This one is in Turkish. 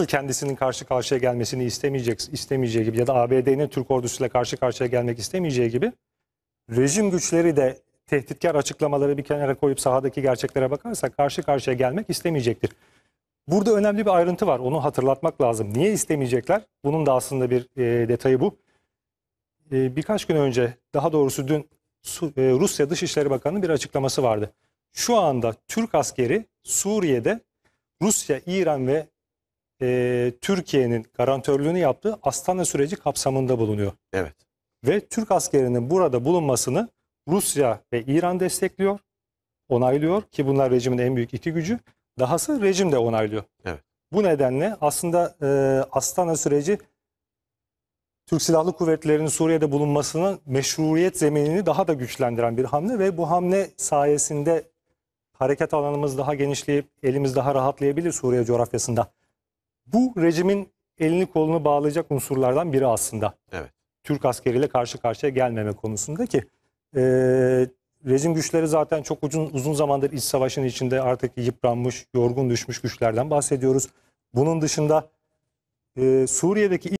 nasıl kendisinin karşı karşıya gelmesini istemeyecek, istemeyeceği gibi ya da ABD'nin Türk ordusuyla karşı karşıya gelmek istemeyeceği gibi rejim güçleri de tehditkar açıklamaları bir kenara koyup sahadaki gerçeklere bakarsak karşı karşıya gelmek istemeyecektir. Burada önemli bir ayrıntı var. Onu hatırlatmak lazım. Niye istemeyecekler? Bunun da aslında bir e, detayı bu. E, birkaç gün önce, daha doğrusu dün e, Rusya Dışişleri Bakanı'nın bir açıklaması vardı. Şu anda Türk askeri Suriye'de Rusya, İran ve e, Türkiye'nin garantörlüğünü yaptığı Astana süreci kapsamında bulunuyor. Evet. Ve Türk askerinin burada bulunmasını Rusya ve İran destekliyor, onaylıyor ki bunlar rejimin en büyük iki gücü. Dahası rejim de onaylıyor. Evet. Bu nedenle aslında e, Astana süreci Türk Silahlı Kuvvetleri'nin Suriye'de bulunmasının meşruiyet zeminini daha da güçlendiren bir hamle ve bu hamle sayesinde hareket alanımız daha genişleyip elimiz daha rahatlayabilir Suriye coğrafyasında. Bu rejimin elini kolunu bağlayacak unsurlardan biri aslında. Evet. Türk askeriyle karşı karşıya gelmeme konusunda ki e, rejim güçleri zaten çok uzun, uzun zamandır iç savaşın içinde artık yıpranmış, yorgun düşmüş güçlerden bahsediyoruz. Bunun dışında e, Suriye'deki